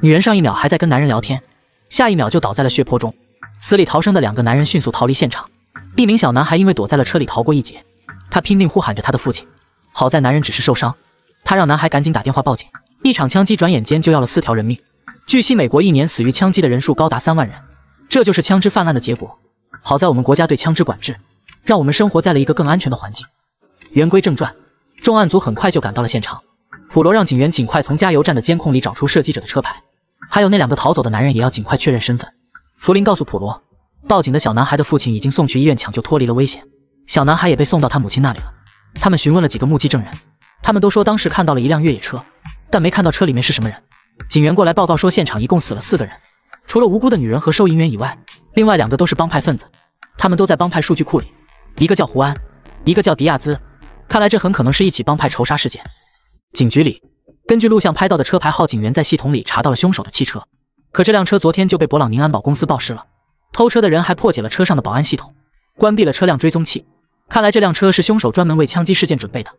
女人上一秒还在跟男人聊天，下一秒就倒在了血泊中。死里逃生的两个男人迅速逃离现场。一名小男孩因为躲在了车里逃过一劫，他拼命呼喊着他的父亲。好在男人只是受伤，他让男孩赶紧打电话报警。一场枪击转眼间就要了四条人命。据悉，美国一年死于枪击的人数高达三万人，这就是枪支泛滥的结果。好在我们国家对枪支管制，让我们生活在了一个更安全的环境。言归正传，重案组很快就赶到了现场。普罗让警员尽快从加油站的监控里找出射击者的车牌。还有那两个逃走的男人也要尽快确认身份。弗林告诉普罗，报警的小男孩的父亲已经送去医院抢救，脱离了危险。小男孩也被送到他母亲那里了。他们询问了几个目击证人，他们都说当时看到了一辆越野车，但没看到车里面是什么人。警员过来报告说，现场一共死了四个人，除了无辜的女人和收银员以外，另外两个都是帮派分子，他们都在帮派数据库里，一个叫胡安，一个叫迪亚兹。看来这很可能是一起帮派仇杀事件。警局里。根据录像拍到的车牌号，警员在系统里查到了凶手的汽车。可这辆车昨天就被博朗宁安保公司报失了。偷车的人还破解了车上的保安系统，关闭了车辆追踪器。看来这辆车是凶手专门为枪击事件准备的。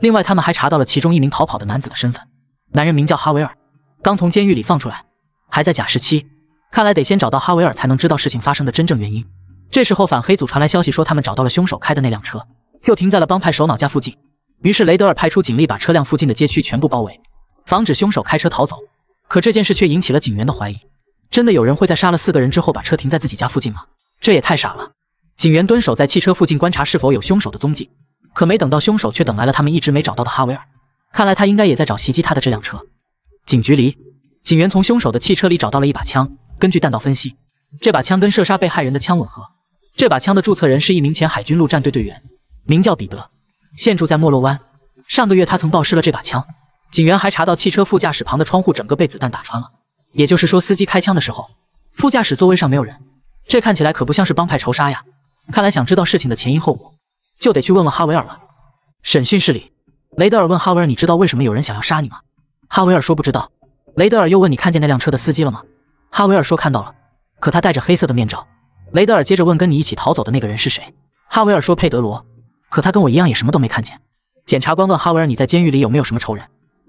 另外，他们还查到了其中一名逃跑的男子的身份。男人名叫哈维尔，刚从监狱里放出来，还在假释期。看来得先找到哈维尔，才能知道事情发生的真正原因。这时候，反黑组传来消息说，他们找到了凶手开的那辆车，就停在了帮派首脑家附近。于是，雷德尔派出警力把车辆附近的街区全部包围。防止凶手开车逃走，可这件事却引起了警员的怀疑。真的有人会在杀了四个人之后把车停在自己家附近吗？这也太傻了。警员蹲守在汽车附近，观察是否有凶手的踪迹。可没等到凶手，却等来了他们一直没找到的哈维尔。看来他应该也在找袭击他的这辆车。警局里，警员从凶手的汽车里找到了一把枪。根据弹道分析，这把枪跟射杀被害人的枪吻合。这把枪的注册人是一名前海军陆战队队员，名叫彼得，现住在莫洛湾。上个月他曾暴失了这把枪。警员还查到汽车副驾驶旁的窗户整个被子弹打穿了，也就是说，司机开枪的时候，副驾驶座位上没有人。这看起来可不像是帮派仇杀呀。看来，想知道事情的前因后果，就得去问问哈维尔了。审讯室里，雷德尔问哈维尔：“你知道为什么有人想要杀你吗？”哈维尔说：“不知道。”雷德尔又问：“你看见那辆车的司机了吗？”哈维尔说：“看到了，可他戴着黑色的面罩。”雷德尔接着问：“跟你一起逃走的那个人是谁？”哈维尔说：“佩德罗，可他跟我一样也什么都没看见。”检察官问哈维尔：“你在监狱里有没有什么仇人？”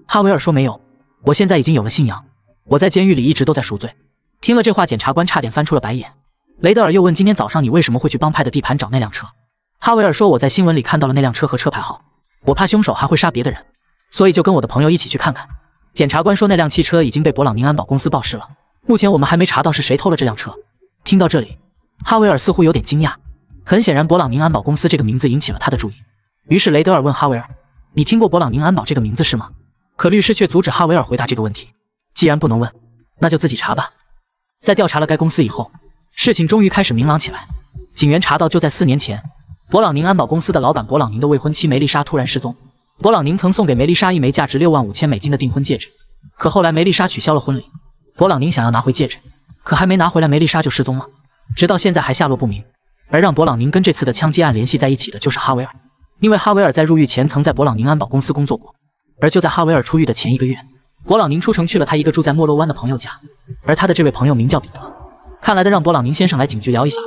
哈维尔说：“没有，我现在已经有了信仰。我在监狱里一直都在赎罪。”听了这话，检察官差点翻出了白眼。雷德尔又问：“今天早上你为什么会去帮派的地盘找那辆车？”哈维尔说：“我在新闻里看到了那辆车和车牌号，我怕凶手还会杀别的人，所以就跟我的朋友一起去看看。”检察官说：“那辆汽车已经被勃朗宁安保公司报失了，目前我们还没查到是谁偷了这辆车。”听到这里，哈维尔似乎有点惊讶，很显然，勃朗宁安保公司这个名字引起了他的注意。于是雷德尔问哈维尔：“你听过勃朗宁安保这个名字是吗？”可律师却阻止哈维尔回答这个问题。既然不能问，那就自己查吧。在调查了该公司以后，事情终于开始明朗起来。警员查到，就在四年前，勃朗宁安保公司的老板勃朗宁的未婚妻梅丽莎突然失踪。勃朗宁曾送给梅丽莎一枚价值六万五千美金的订婚戒指，可后来梅丽莎取消了婚礼。勃朗宁想要拿回戒指，可还没拿回来，梅丽莎就失踪了，直到现在还下落不明。而让勃朗宁跟这次的枪击案联系在一起的就是哈维尔，因为哈维尔在入狱前曾在勃朗宁安保公司工作过。而就在哈维尔出狱的前一个月，勃朗宁出城去了他一个住在莫洛湾的朋友家，而他的这位朋友名叫彼得。看来得让勃朗宁先生来警局聊一下。